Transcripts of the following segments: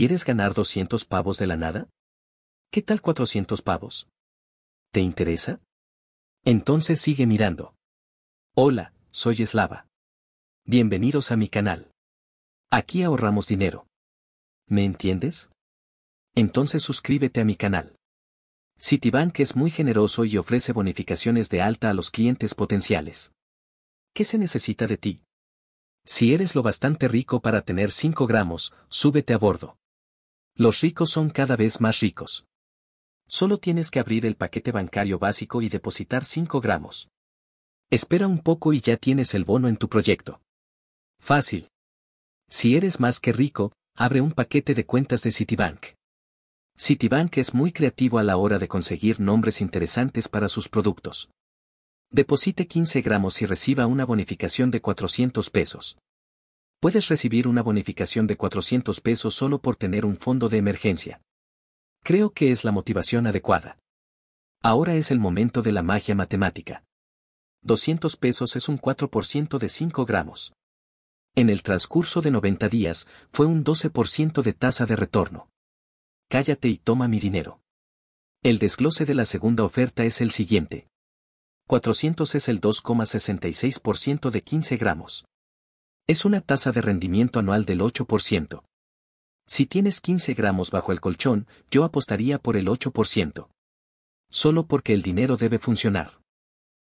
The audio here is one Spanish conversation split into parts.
¿Quieres ganar 200 pavos de la nada? ¿Qué tal 400 pavos? ¿Te interesa? Entonces sigue mirando. Hola, soy Slava. Bienvenidos a mi canal. Aquí ahorramos dinero. ¿Me entiendes? Entonces suscríbete a mi canal. Citibank es muy generoso y ofrece bonificaciones de alta a los clientes potenciales. ¿Qué se necesita de ti? Si eres lo bastante rico para tener 5 gramos, súbete a bordo. Los ricos son cada vez más ricos. Solo tienes que abrir el paquete bancario básico y depositar 5 gramos. Espera un poco y ya tienes el bono en tu proyecto. Fácil. Si eres más que rico, abre un paquete de cuentas de Citibank. Citibank es muy creativo a la hora de conseguir nombres interesantes para sus productos. Deposite 15 gramos y reciba una bonificación de 400 pesos puedes recibir una bonificación de 400 pesos solo por tener un fondo de emergencia. Creo que es la motivación adecuada. Ahora es el momento de la magia matemática. 200 pesos es un 4% de 5 gramos. En el transcurso de 90 días, fue un 12% de tasa de retorno. Cállate y toma mi dinero. El desglose de la segunda oferta es el siguiente. 400 es el 2,66% de 15 gramos. Es una tasa de rendimiento anual del 8%. Si tienes 15 gramos bajo el colchón, yo apostaría por el 8%. Solo porque el dinero debe funcionar.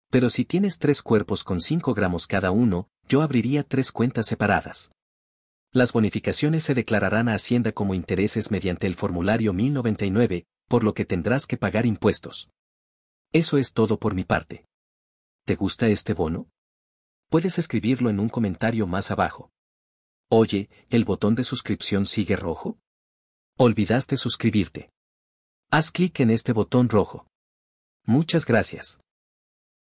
Pero si tienes tres cuerpos con 5 gramos cada uno, yo abriría tres cuentas separadas. Las bonificaciones se declararán a Hacienda como intereses mediante el formulario 1099, por lo que tendrás que pagar impuestos. Eso es todo por mi parte. ¿Te gusta este bono? Puedes escribirlo en un comentario más abajo. Oye, ¿el botón de suscripción sigue rojo? Olvidaste suscribirte. Haz clic en este botón rojo. Muchas gracias.